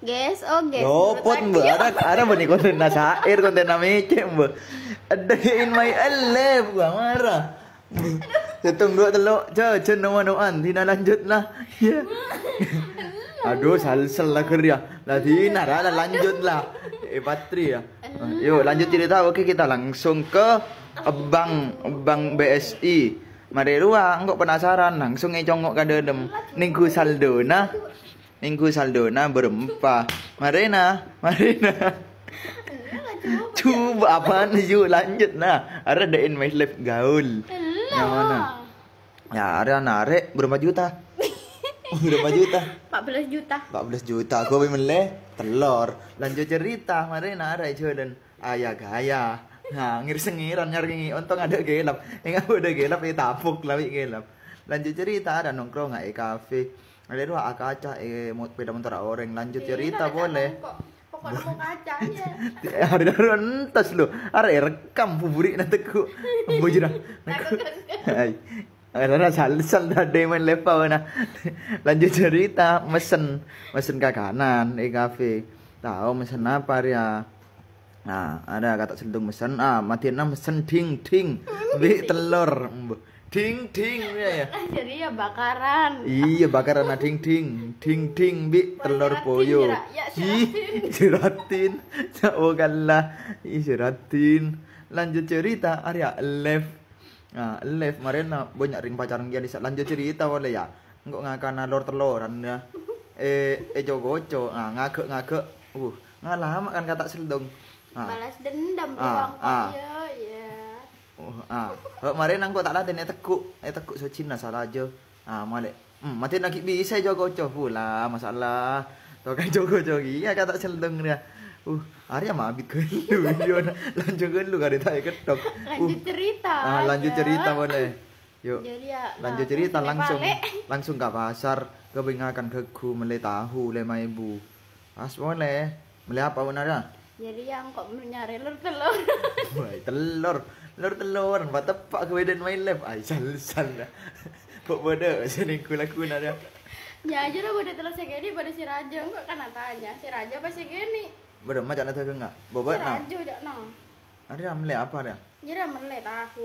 Guys, oh guys. Lopot mbak, ada ada mbak nih konten nasair, konten namece mbak. Ada in my life, gua marah. Ya, Tetong dua telok, jauh jen nama noan, tina lanjut lah. Ya. Aduh, salsel lah kerja. Ya. Lah tina, lah lanjut lah. Eh, Patri ya. Yuk, lanjut cerita. Oke, kita langsung ke bank bank BSI. Mari ruang, kok penasaran langsung ngecongok ke Ning ku saldo nah. Minggu Saldona berempat. Marina, Marina. Coba nih yuk lanjut nah. Ada the in my life gaul. Yang mana? Ya, ada narik berapa juta? berapa juta? 14 juta. 14 juta. Gua beli telur. Lanjut cerita, Marina ada dan Ayah gaya. Nah, ngiris-ngiran nyari untung ada gelap. Enggak udah gelap ditapuk lebih gelap. Lanjut cerita ada nongkrong nggak di kafe ada dua kaca eh beda motor orang lanjut cerita boleh pokoknya mau kaca ya entas lu hari rekam buburi nanti ku bujur karena sal ada yang lepa wana lanjut cerita mesen mesen ke kanan di kafe tahu mesen apa ya nah ada kata sentuh mesen ah mati mesen ding ding bi telur ding ding ya, ya. jadi ya bakaran iya bakaran nah ding ding ding ding bi oh, iya, telur boyo iya, ya, ih jeratin jauhkanlah ya, ih jeratin lanjut cerita Arya left nah left kemarin ah, banyak ring pacaran dia bisa lanjut cerita boleh ya nggak ngakan telur teloran ya eh eh jogoco nah ngakek ngakek uh nggak lama kan kata seldong ah. balas dendam ah, ah, ya Oh, ah. kemarin mari nang kok tak laden ya tekuk. Ya tekuk so Cina salah aja. Ah, malek. Hmm, mati nak bisa jaga coh pula masalah. Tau kan jaga jogi. Ya kata celeng dia. Uh, hari mah abis kelu, lanjut kelu kada tak ketok. Lanjut uh. cerita. Ah, lanjut cerita boleh. Yuk. Jadi ya, lanjut nah, cerita langsung langsung ke pasar ke kebengakan keku mele tahu le mai bu. Pas boleh. Mele apa benar Jadi yang kok nyari telur telur. Wah, telur lor telur nampak tepak ke badan my lab ai sal-sal dah buat bodoh sini ku laku nak dah ya aja lah bodoh telur segini pada si raja enggak kan nak tanya si raja apa segini bodoh macam nak tahu enggak bobot si raja jak nak ada ramle apa ya jadi ramle aku